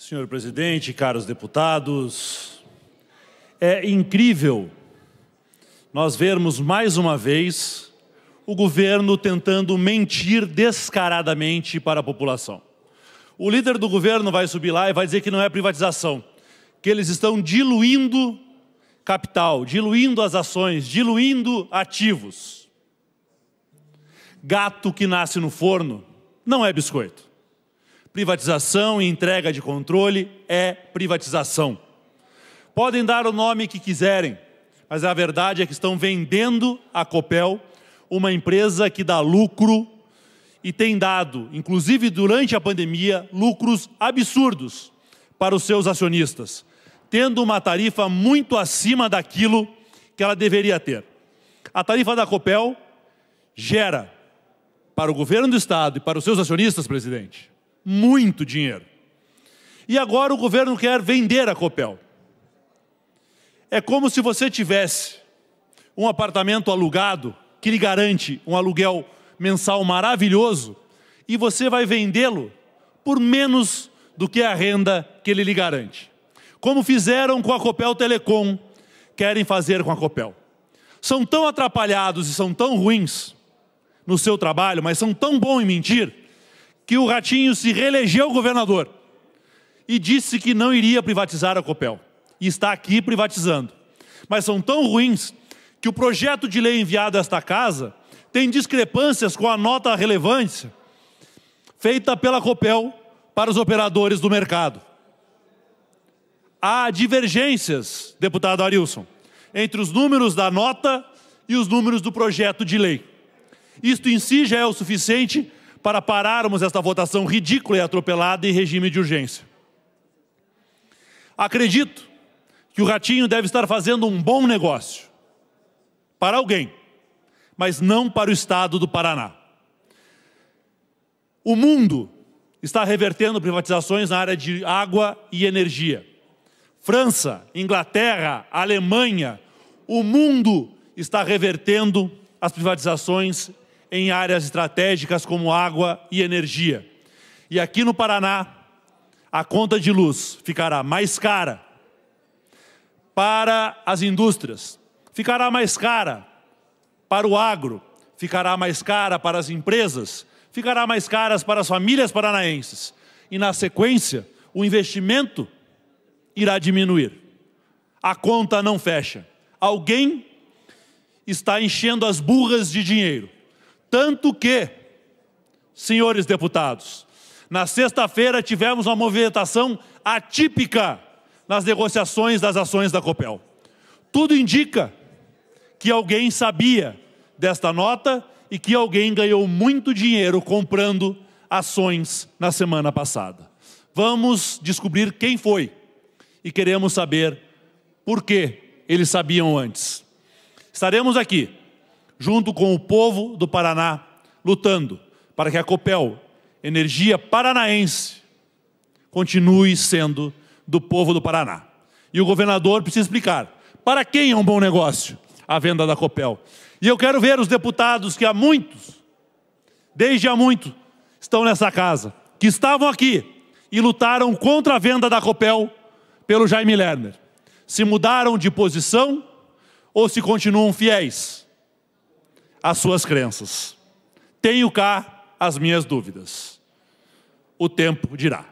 Senhor presidente, caros deputados, é incrível nós vermos mais uma vez o governo tentando mentir descaradamente para a população. O líder do governo vai subir lá e vai dizer que não é privatização, que eles estão diluindo capital, diluindo as ações, diluindo ativos. Gato que nasce no forno não é biscoito. Privatização e entrega de controle é privatização. Podem dar o nome que quiserem, mas a verdade é que estão vendendo a Copel, uma empresa que dá lucro e tem dado, inclusive durante a pandemia, lucros absurdos para os seus acionistas, tendo uma tarifa muito acima daquilo que ela deveria ter. A tarifa da Copel gera para o governo do estado e para os seus acionistas, presidente, muito dinheiro. E agora o governo quer vender a Copel. É como se você tivesse um apartamento alugado que lhe garante um aluguel mensal maravilhoso e você vai vendê-lo por menos do que a renda que ele lhe garante. Como fizeram com a Copel Telecom, querem fazer com a Copel. São tão atrapalhados e são tão ruins no seu trabalho, mas são tão bons em mentir que o Ratinho se reelegeu governador e disse que não iria privatizar a Copel. E está aqui privatizando. Mas são tão ruins que o projeto de lei enviado a esta casa tem discrepâncias com a nota relevância feita pela Copel para os operadores do mercado. Há divergências, deputado Arilson, entre os números da nota e os números do projeto de lei. Isto em si já é o suficiente para pararmos esta votação ridícula e atropelada em regime de urgência. Acredito que o Ratinho deve estar fazendo um bom negócio para alguém, mas não para o Estado do Paraná. O mundo está revertendo privatizações na área de água e energia. França, Inglaterra, Alemanha, o mundo está revertendo as privatizações em áreas estratégicas como água e energia. E aqui no Paraná, a conta de luz ficará mais cara para as indústrias, ficará mais cara para o agro, ficará mais cara para as empresas, ficará mais caras para as famílias paranaenses. E na sequência, o investimento irá diminuir. A conta não fecha. Alguém está enchendo as burras de dinheiro. Tanto que, senhores deputados, na sexta-feira tivemos uma movimentação atípica nas negociações das ações da Copel. Tudo indica que alguém sabia desta nota e que alguém ganhou muito dinheiro comprando ações na semana passada. Vamos descobrir quem foi e queremos saber por que eles sabiam antes. Estaremos aqui junto com o povo do Paraná, lutando para que a Copel, energia paranaense, continue sendo do povo do Paraná. E o governador precisa explicar para quem é um bom negócio a venda da Copel. E eu quero ver os deputados que há muitos, desde há muito, estão nessa casa, que estavam aqui e lutaram contra a venda da Copel pelo Jaime Lerner. Se mudaram de posição ou se continuam fiéis as suas crenças. Tenho cá as minhas dúvidas. O tempo dirá.